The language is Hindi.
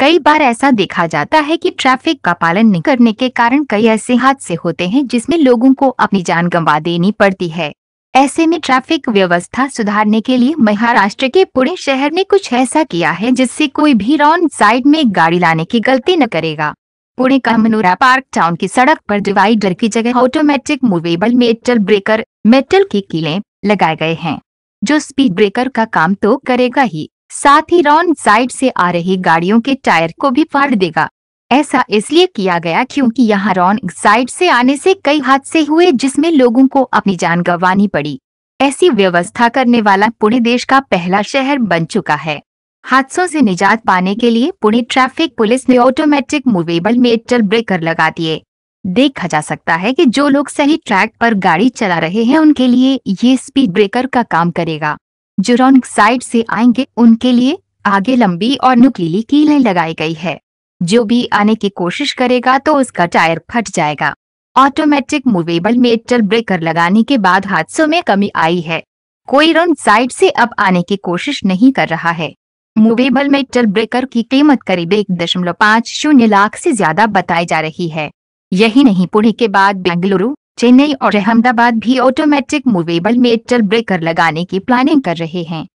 कई बार ऐसा देखा जाता है कि ट्रैफिक का पालन नहीं करने के कारण कई ऐसे हादसे होते हैं जिसमें लोगों को अपनी जान गंवा देनी पड़ती है ऐसे में ट्रैफिक व्यवस्था सुधारने के लिए महाराष्ट्र के पुणे शहर ने कुछ ऐसा किया है जिससे कोई भी रॉन साइड में गाड़ी लाने की गलती न करेगा पुणे का मनोरा पार्क टाउन की सड़क पर डिवाइडर की जगह automatic movable metal breaker metal की कीलें लगाए गए हैं जो स्पीड ब्रेकर का काम तो करेगा ही साथ ही रॉन साइड से आ रही गाड़ियों के टायर को भी फाड़ देगा ऐसा इसलिए किया गया क्योंकि यहाँ रॉन साइड से आने से कई हादसे हुए जिसमें लोगों को अपनी जान गंवानी पड़ी ऐसी व्यवस्था करने वाला पुणे देश का पहला शहर बन चुका है हादसों से निजात पाने के लिए पुणे ट्रैफिक पुलिस ने ऑटोमेटिक मूवेबल मेटल ब्रेकर लगा दिए देखा जा सकता है कि जो लोग सही ट्रैक पर गाड़ी चला रहे हैं उनके लिए ये स्पीड ब्रेकर का काम करेगा जुरोनिक साइड से आएंगे उनके लिए आगे लंबी और नुकीली कीलें लगाई गई है जो भी आने की कोशिश करेगा तो उसका टायर फट जाएगा ऑटोमेटिक मूवेबल मेटल ब्रेकर लगाने के बाद हादसों में कमी आई है कोई रन साइड से अब आने की कोशिश नहीं कर रहा है मूवेबल मेटल ब्रेकर की कीमत करीब एक दशमलव पाँच शून्य लाख से ज्यादा बताई जा रही है यही नहीं पुणे के बाद बेंगलुरु चेन्नई और अहमदाबाद भी ऑटोमेटिक मूवेबल मेटल ब्रेकर लगाने की प्लानिंग कर रहे हैं